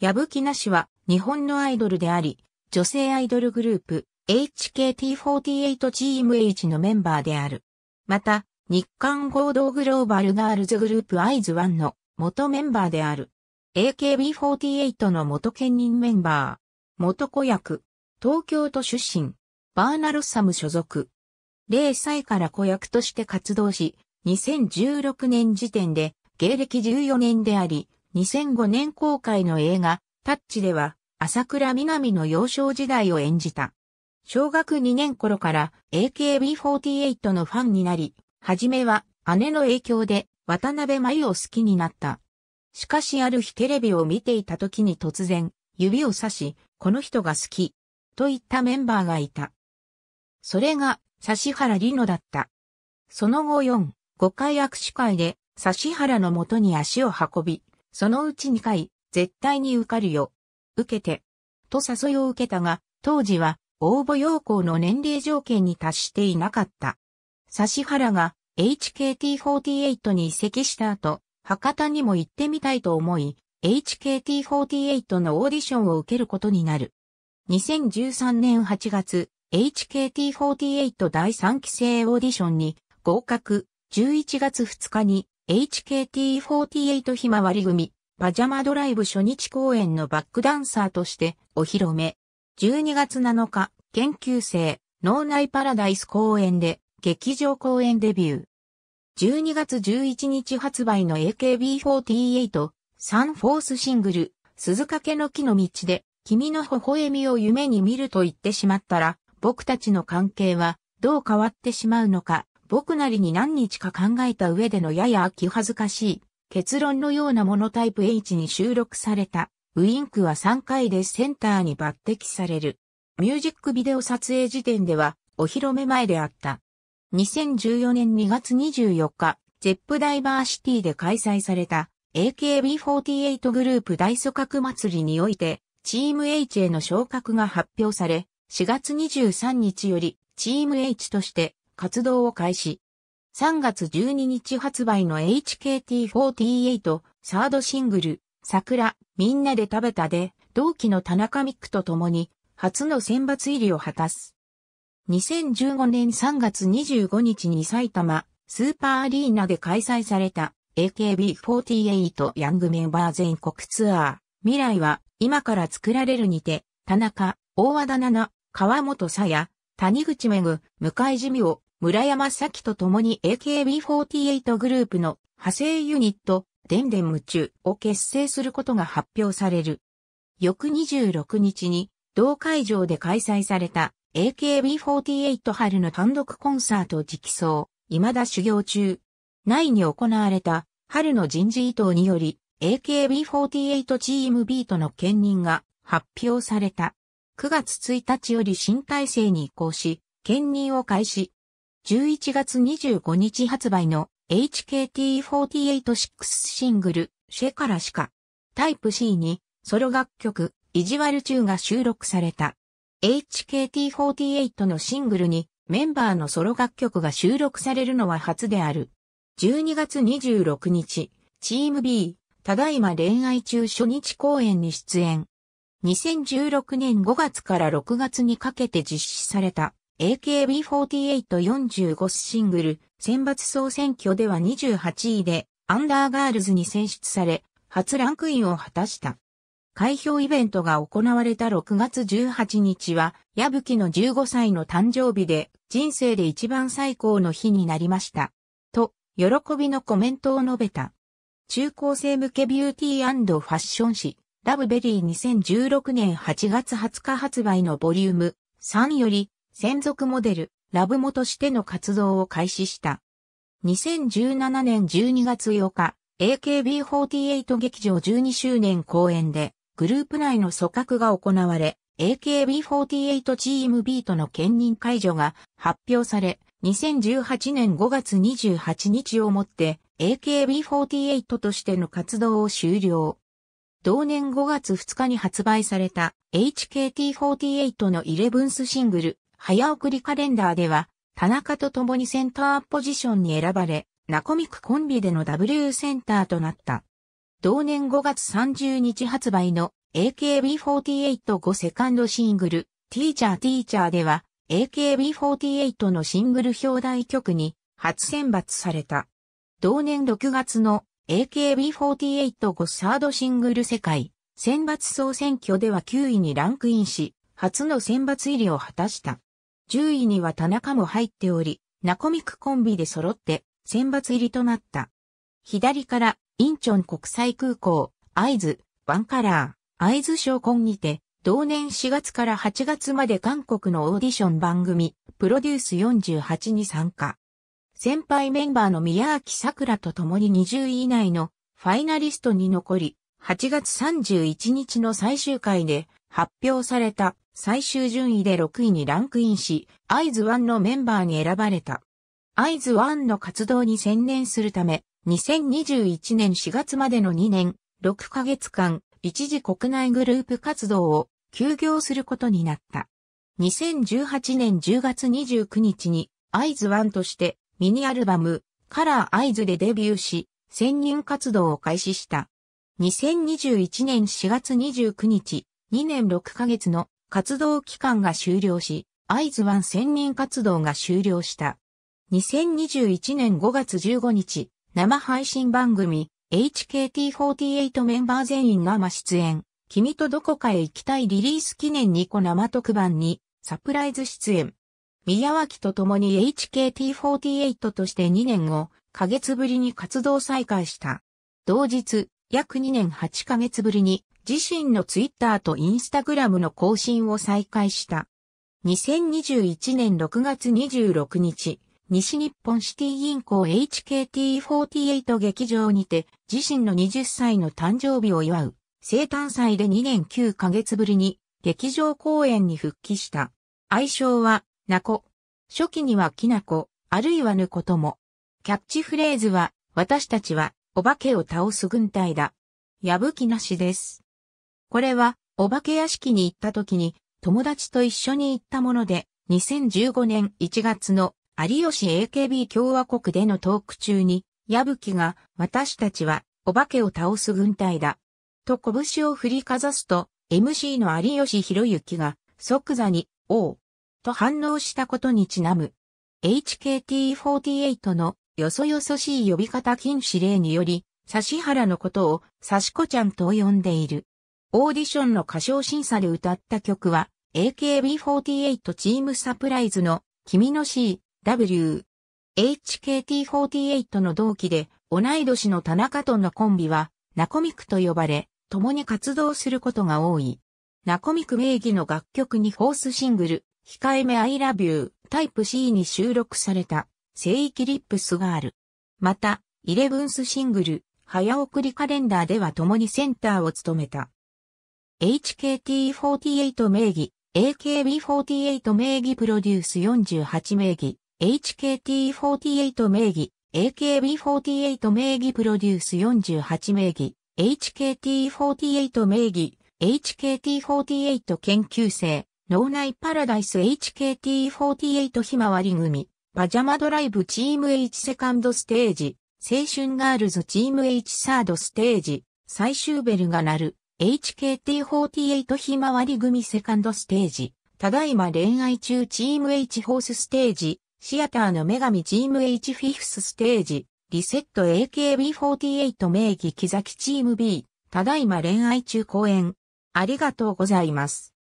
矢吹なしは日本のアイドルであり、女性アイドルグループ HKT48 チーム H のメンバーである。また、日韓合同グローバルガールズグループアイズワンの元メンバーである。AKB48 の元兼任メンバー。元子役。東京都出身。バーナロッサム所属。0歳から子役として活動し、2016年時点で芸歴14年であり、2005年公開の映画、タッチでは、朝倉南の幼少時代を演じた。小学2年頃から AKB48 のファンになり、はじめは姉の影響で渡辺真由を好きになった。しかしある日テレビを見ていた時に突然、指を刺し、この人が好き、といったメンバーがいた。それが、指原里乃だった。その後4、5回握手会で、指原の元に足を運び、そのうち2回、絶対に受かるよ。受けて。と誘いを受けたが、当時は応募要項の年齢条件に達していなかった。指原が HKT48 に移籍した後、博多にも行ってみたいと思い、HKT48 のオーディションを受けることになる。2013年8月、HKT48 第3期生オーディションに合格、11月2日に HKT48 ひまわり組、パジャマドライブ初日公演のバックダンサーとしてお披露目。12月7日、研究生、脳内パラダイス公演で、劇場公演デビュー。12月11日発売の AKB48、サンフォースシングル、鈴掛の木の道で、君の微笑みを夢に見ると言ってしまったら、僕たちの関係はどう変わってしまうのか、僕なりに何日か考えた上でのやや気恥ずかしい結論のようなモノタイプ H に収録されたウィンクは3回でセンターに抜擢される。ミュージックビデオ撮影時点ではお披露目前であった。2014年2月24日、ゼップダイバーシティで開催された AKB48 グループ大組閣祭りにおいて、チーム H への昇格が発表され、4月23日より、チーム H として、活動を開始。3月12日発売の HKT48 サードシングル、桜、みんなで食べたで、同期の田中ミックと共に、初の選抜入りを果たす。2015年3月25日に埼玉、スーパーアリーナで開催された AKB48 ヤングメンバー全国ツアー、未来は今から作られるにて、田中、大和田奈々、川本さや、谷口めぐ、向井じみを村山咲と共に AKB48 グループの派生ユニット、デンデン夢中を結成することが発表される。翌26日に、同会場で開催された AKB48 春の単独コンサート直送、未だ修行中。内に行われた春の人事異動により、AKB48 チーム B との兼任が発表された。9月1日より新体制に移行し、兼任を開始。11月25日発売の HKT486 シングル、シェからシカ。タイプ C にソロ楽曲、イジワル中が収録された。HKT48 のシングルにメンバーのソロ楽曲が収録されるのは初である。12月26日、チーム B、ただいま恋愛中初日公演に出演。2016年5月から6月にかけて実施された AKB4845 シングル選抜総選挙では28位でアンダーガールズに選出され初ランクインを果たした。開票イベントが行われた6月18日は矢吹の15歳の誕生日で人生で一番最高の日になりました。と、喜びのコメントを述べた。中高生向けビューティーファッション誌ラブベリー2016年8月20日発売のボリューム3より専属モデル、ラブモとしての活動を開始した。2017年12月8日、AKB48 劇場12周年公演で、グループ内の組閣が行われ、AKB48 チーム B との兼任解除が発表され、2018年5月28日をもって AKB48 としての活動を終了。同年5月2日に発売された HKT48 のイレブンスシングル早送りカレンダーでは、田中と共にセンターポジションに選ばれ、ナコミクコンビでの W センターとなった。同年5月30日発売の AKB48 セカンドシングル、ティーチャーティーチャーでは、AKB48 のシングル表題曲に初選抜された。同年6月の AKB48 サードシングル世界選抜総選挙では9位にランクインし、初の選抜入りを果たした。10位には田中も入っており、ナコミクコンビで揃って選抜入りとなった。左から、インチョン国際空港、アイズ、ワンカラー、ア合図コンにて、同年4月から8月まで韓国のオーディション番組、プロデュース48に参加。先輩メンバーの宮脇桜と共に20位以内のファイナリストに残り、8月31日の最終回で発表された最終順位で6位にランクインし、アイズワンのメンバーに選ばれた。アイズワンの活動に専念するため、2021年4月までの2年、6ヶ月間、一時国内グループ活動を休業することになった。2018年10月29日に、アイズワンとしてミニアルバム、カラーアイズでデビューし、専任活動を開始した。2021年4月29日、2年6ヶ月の活動期間が終了し、会ワン専人活動が終了した。2021年5月15日、生配信番組 HKT48 メンバー全員生出演、君とどこかへ行きたいリリース記念2個生特番にサプライズ出演。宮脇と共に HKT48 として2年後、か月ぶりに活動再開した。同日、約2年8ヶ月ぶりに自身のツイッターとインスタグラムの更新を再開した。2021年6月26日、西日本シティ銀行 HKT48 劇場にて自身の20歳の誕生日を祝う生誕祭で2年9ヶ月ぶりに劇場公演に復帰した。愛称は、ナコ。初期にはキナコ、あるいはヌコとも。キャッチフレーズは、私たちは、お化けを倒す軍隊だ。やぶきなしです。これは、お化け屋敷に行った時に、友達と一緒に行ったもので、2015年1月の有吉 AKB 共和国でのトーク中に、矢吹が、私たちは、お化けを倒す軍隊だ。と拳を振りかざすと、MC の有吉博之が、即座に、おう、と反応したことにちなむ。HKT48 の、よそよそしい呼び方禁止令により、指原のことを、指子ちゃんと呼んでいる。オーディションの歌唱審査で歌った曲は、AKB48 チームサプライズの君の C、W。HKT48 の同期で、同い年の田中とのコンビは、ナコミクと呼ばれ、共に活動することが多い。ナコミク名義の楽曲にフォースシングル、控えめ I love you タイプ C に収録された、聖域リップスがある。また、イレブンスシングル、早送りカレンダーでは共にセンターを務めた。HKT48 名義、AKB48 名義プロデュース48名義、HKT48 名義、AKB48 名義プロデュース48名義、HKT48 名義、HKT48 研究生、脳内パラダイス HKT48 ひまわり組、パジャマドライブチーム H セカンドステージ、青春ガールズチーム H サードステージ、最終ベルが鳴る、HKT48 ひまわり組セカンドステージ、ただいま恋愛中チーム H ホースステージ、シアターの女神チーム H フィフスステージ、リセット AKB48 名義木崎チーム B、ただいま恋愛中公演。ありがとうございます。